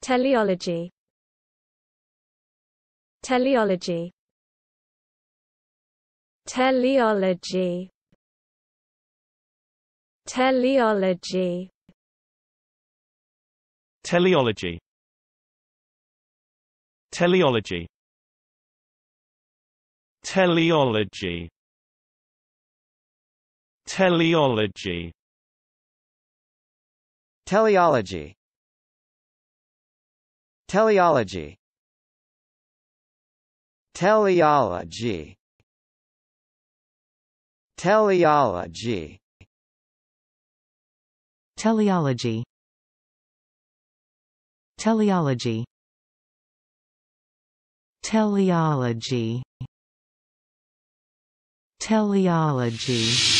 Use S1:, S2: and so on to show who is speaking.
S1: Teleology Teleology Teleology Teleology Teleology Teleology Teleology Teleology Teleology Teleology Teleology Teleology Teleology Teleology
S2: Teleology Teleology